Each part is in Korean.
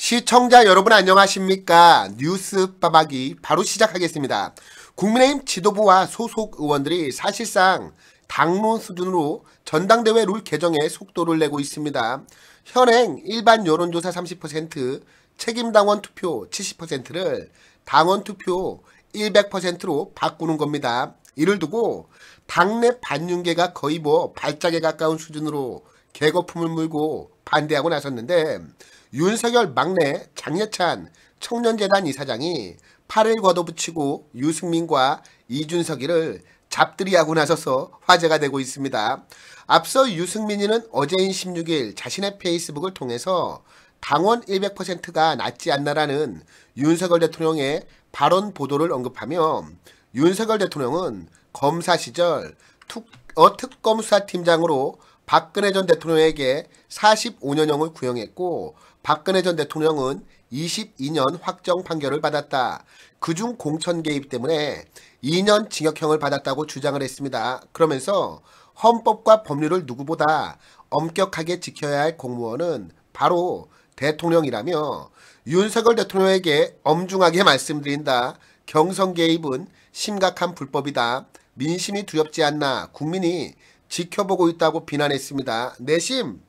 시청자 여러분 안녕하십니까 뉴스 빠박이 바로 시작하겠습니다 국민의힘 지도부와 소속 의원들이 사실상 당론 수준으로 전당대회 룰 개정에 속도를 내고 있습니다 현행 일반 여론조사 30% 책임당원 투표 70%를 당원 투표 100%로 바꾸는 겁니다 이를 두고 당내 반윤계가 거의 뭐 발작에 가까운 수준으로 개거품을 물고 반대하고 나섰는데 윤석열 막내 장여찬 청년재단 이사장이 팔을 걷어붙이고 유승민과 이준석이를 잡들이하고 나서서 화제가 되고 있습니다. 앞서 유승민이는 어제인 16일 자신의 페이스북을 통해서 당원 100%가 낫지 않나라는 윤석열 대통령의 발언 보도를 언급하며 윤석열 대통령은 검사 시절 특, 어, 특검수사팀장으로 박근혜 전 대통령에게 45년형을 구형했고 박근혜 전 대통령은 22년 확정 판결을 받았다. 그중 공천 개입 때문에 2년 징역형을 받았다고 주장을 했습니다. 그러면서 헌법과 법률을 누구보다 엄격하게 지켜야 할 공무원은 바로 대통령이라며 윤석열 대통령에게 엄중하게 말씀드린다. 경선 개입은 심각한 불법이다. 민심이 두렵지 않나 국민이 지켜보고 있다고 비난했습니다. 내심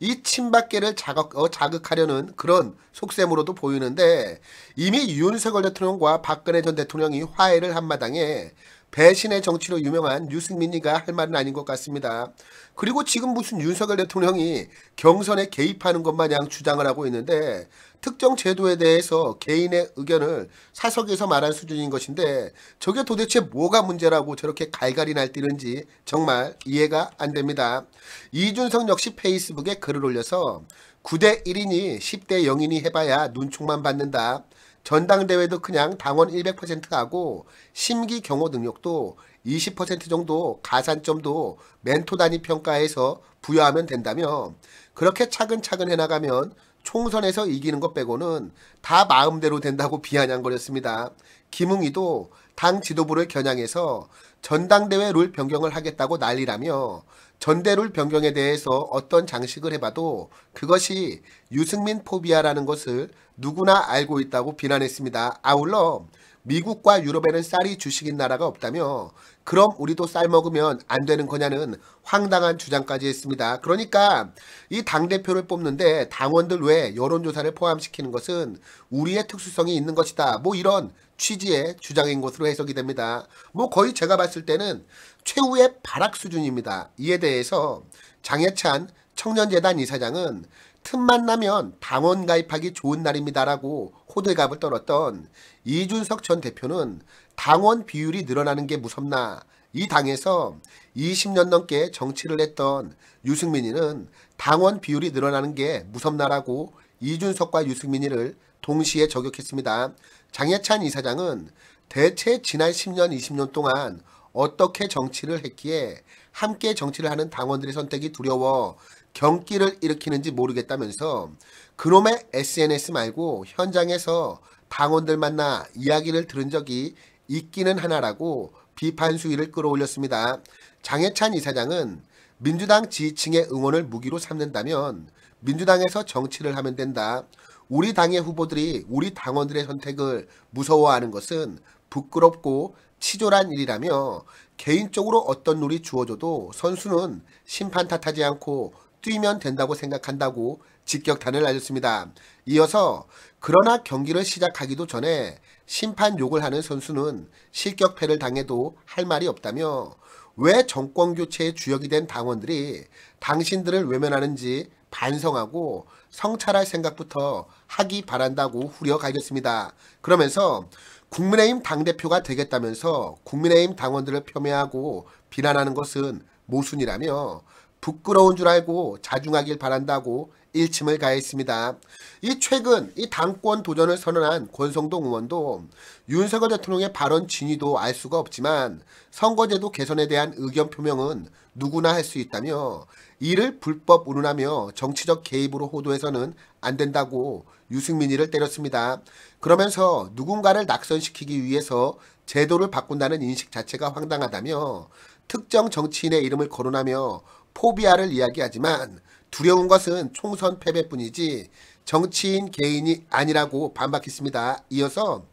이 친박계를 자극, 어, 자극하려는 그런 속셈으로도 보이는데 이미 윤석열 대통령과 박근혜 전 대통령이 화해를 한 마당에 배신의 정치로 유명한 유승민이가 할 말은 아닌 것 같습니다. 그리고 지금 무슨 윤석열 대통령이 경선에 개입하는 것 마냥 주장을 하고 있는데 특정 제도에 대해서 개인의 의견을 사석에서 말한 수준인 것인데 저게 도대체 뭐가 문제라고 저렇게 갈갈이 날뛰는지 정말 이해가 안 됩니다. 이준석 역시 페이스북에 글을 올려서 9대 1이 10대 0이 해봐야 눈총만 받는다. 전당대회도 그냥 당원 100%하고 심기 경호 능력도 20% 정도 가산점도 멘토 단위 평가에서 부여하면 된다며 그렇게 차근차근 해나가면 총선에서 이기는 것 빼고는 다 마음대로 된다고 비아냥거렸습니다. 김웅이도 당 지도부를 겨냥해서 전당대회 룰 변경을 하겠다고 난리라며 전대룰 변경에 대해서 어떤 장식을 해봐도 그것이 유승민 포비아라는 것을 누구나 알고 있다고 비난했습니다. 아울러 미국과 유럽에는 쌀이 주식인 나라가 없다며 그럼 우리도 쌀 먹으면 안 되는 거냐는 황당한 주장까지 했습니다. 그러니까 이 당대표를 뽑는데 당원들 외 여론조사를 포함시키는 것은 우리의 특수성이 있는 것이다. 뭐 이런 취지의 주장인 것으로 해석이 됩니다. 뭐 거의 제가 봤을 때는 최후의 발악 수준입니다. 이에 대해서 장해찬 청년재단 이사장은 틈만 나면 당원 가입하기 좋은 날입니다라고 호들갑을 떨었던 이준석 전 대표는 당원 비율이 늘어나는 게 무섭나 이 당에서 20년 넘게 정치를 했던 유승민이는 당원 비율이 늘어나는 게 무섭나라고 이준석과 유승민이를 동시에 저격했습니다. 장해찬 이사장은 대체 지난 10년 20년 동안 어떻게 정치를 했기에 함께 정치를 하는 당원들의 선택이 두려워 경기를 일으키는지 모르겠다면서 그놈의 SNS 말고 현장에서 당원들 만나 이야기를 들은 적이 있기는 하나라고 비판 수위를 끌어올렸습니다. 장해찬 이사장은 민주당 지지층의 응원을 무기로 삼는다면 민주당에서 정치를 하면 된다. 우리 당의 후보들이 우리 당원들의 선택을 무서워하는 것은 부끄럽고 치졸한 일이라며 개인적으로 어떤 룰이 주어져도 선수는 심판 탓하지 않고 뛰면 된다고 생각한다고 직격탄을 날렸습니다. 이어서 그러나 경기를 시작하기도 전에 심판 욕을 하는 선수는 실격패를 당해도 할 말이 없다며 왜 정권교체의 주역이 된 당원들이 당신들을 외면하는지 반성하고 성찰할 생각부터 하기 바란다고 후려 갈겼습니다. 그러면서 국민의힘 당대표가 되겠다면서 국민의힘 당원들을 폄훼하고 비난하는 것은 모순이라며 부끄러운 줄 알고 자중하길 바란다고 일침을 가했습니다. 이 최근 이 당권 도전을 선언한 권성동 의원도 윤석열 대통령의 발언 진위도 알 수가 없지만 선거제도 개선에 대한 의견 표명은 누구나 할 수 있다며 이를 불법 운운하며 정치적 개입으로 호도해서는 안 된다고 유승민이를 때렸습니다. 그러면서 누군가를 낙선시키기 위해서 제도를 바꾼다는 인식 자체가 황당하다며 특정 정치인의 이름을 거론하며 포비아를 이야기하지만 두려운 것은 총선 패배뿐이지 정치인 개인이 아니라고 반박했습니다. 이어서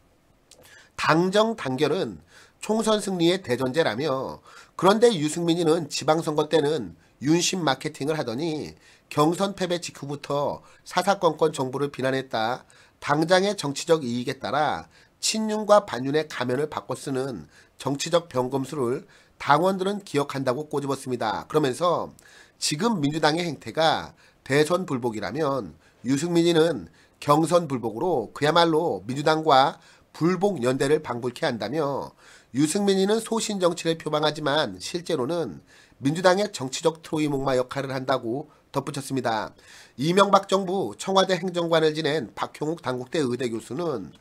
당정 단결은 총선 승리의 대전제라며 그런데 유승민이는 지방선거 때는 윤심 마케팅을 하더니 경선 패배 직후부터 사사건건 정부를 비난했다. 당장의 정치적 이익에 따라 친윤과 반윤의 가면을 바꿔 쓰는 정치적 병검수를 당원들은 기억한다고 꼬집었습니다. 그러면서 지금 민주당의 행태가 대선 불복이라면 유승민이는 경선 불복으로 그야말로 민주당과 불복 연대를 방불케 한다며 유승민이는 소신 정치를 표방하지만 실제로는 민주당의 정치적 트로이 목마 역할을 한다고 덧붙였습니다. 이명박 정부 청와대 행정관을 지낸 박형욱 당국대 의대 교수는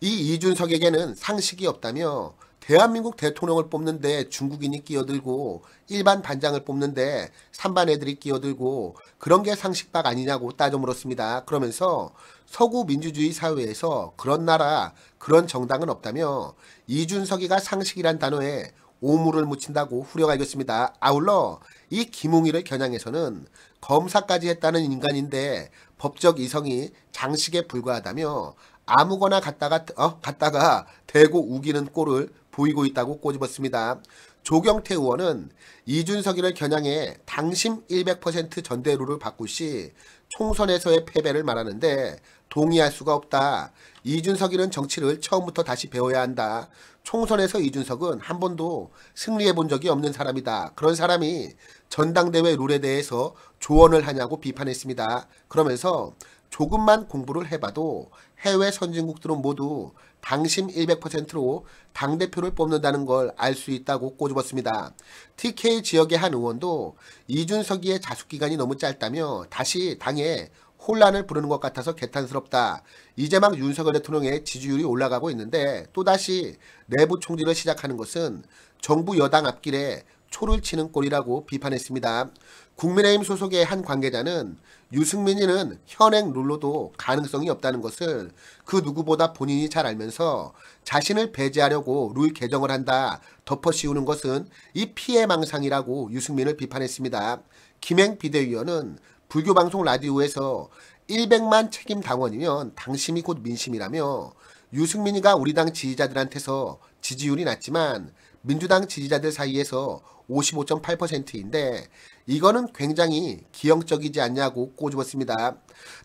이 이준석에게는 상식이 없다며 대한민국 대통령을 뽑는데 중국인이 끼어들고 일반 반장을 뽑는데 산반 애들이 끼어들고 그런 게 상식박 아니냐고 따져 물었습니다. 그러면서 서구 민주주의 사회에서 그런 나라, 그런 정당은 없다며 이준석이가 상식이란 단어에 오물을 묻힌다고 후려갈겼습니다. 아울러 이 김웅이를 겨냥해서는 검사까지 했다는 인간인데 법적 이성이 장식에 불과하다며 아무거나 갔다가 어 갔다가 대고 우기는 꼴을 보이고 있다고 꼬집었습니다. 조경태 의원은 이준석이를 겨냥해 당심 100% 전대로를 바꾸 시 총선에서의 패배를 말하는데 동의할 수가 없다. 이준석이는 정치를 처음부터 다시 배워야 한다. 총선에서 이준석은 한 번도 승리해 본 적이 없는 사람이다. 그런 사람이 전당대회 룰에 대해서 조언을 하냐고 비판했습니다. 그러면서 조금만 공부를 해봐도 해외 선진국들은 모두 당심 100%로 당대표를 뽑는다는 걸 알 수 있다고 꼬집었습니다. TK 지역의 한 의원도 이준석이의 자숙기간이 너무 짧다며 다시 당에 혼란을 부르는 것 같아서 개탄스럽다. 이제 막 윤석열 대통령의 지지율이 올라가고 있는데 또다시 내부 총질을 시작하는 것은 정부 여당 앞길에 초를 치는 꼴이라고 비판했습니다. 국민의힘 소속의 한 관계자는 유승민이는 현행 룰로도 가능성이 없다는 것을 그 누구보다 본인이 잘 알면서 자신을 배제하려고 룰 개정을 한다 덮어씌우는 것은 이 피해망상이라고 유승민을 비판했습니다. 김행 비대위원은 불교방송 라디오에서 100만 책임 당원이면 당심이 곧 민심이라며 유승민이가 우리 당 지지자들한테서 지지율이 낮지만 민주당 지지자들 사이에서 55.8%인데 이거는 굉장히 기형적이지 않냐고 꼬집었습니다.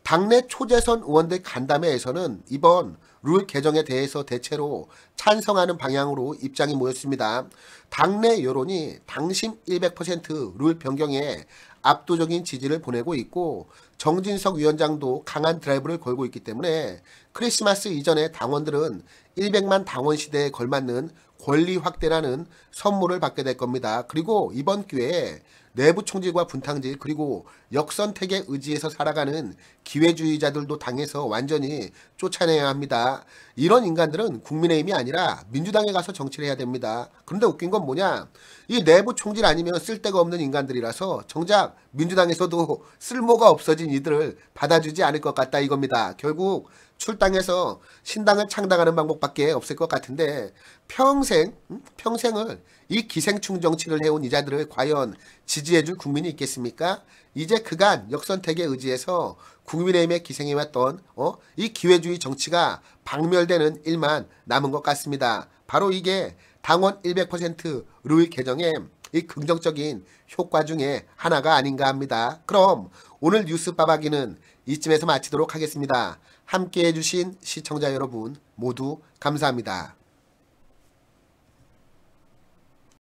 당내 초재선 의원들 간담회에서는 이번 룰 개정에 대해서 대체로 찬성하는 방향으로 입장이 모였습니다. 당내 여론이 당심 100%룰 변경에 압도적인 지지를 보내고 있고 정진석 위원장도 강한 드라이브를 걸고 있기 때문에 크리스마스 이전에 당원들은 100만 당원 시대에 걸맞는 권리 확대라는 선물을 받게 될 겁니다. 그리고 이번 기회에 내부 총질과 분탕질 그리고 역선택의 의지에서 살아가는 기회주의자들도 당해서 완전히 쫓아내야 합니다. 이런 인간들은 국민의힘이 아니라 민주당에 가서 정치를 해야 됩니다. 그런데 웃긴 건 뭐냐? 이 내부 총질 아니면 쓸데가 없는 인간들이라서 정작 민주당에서도 쓸모가 없어진 이들을 받아주지 않을 것 같다 이겁니다. 결국 출당해서 신당을 창당하는 방법밖에 없을 것 같은데 평생 평생을 이 기생충 정치를 해온 이자들을 과연 지지해줄 국민이 있겠습니까? 이제 그간 역선택에 의지해서 국민의힘에 기생해왔던 어? 이 기회주의 정치가 박멸되는 일만 남은 것 같습니다. 바로 이게 당원 100%룰개정의이 긍정적인 효과 중에 하나가 아닌가 합니다. 그럼 오늘 뉴스 빠박이는 이쯤에서 마치도록 하겠습니다. 함께해 주신 시청자 여러분 모두 감사합니다.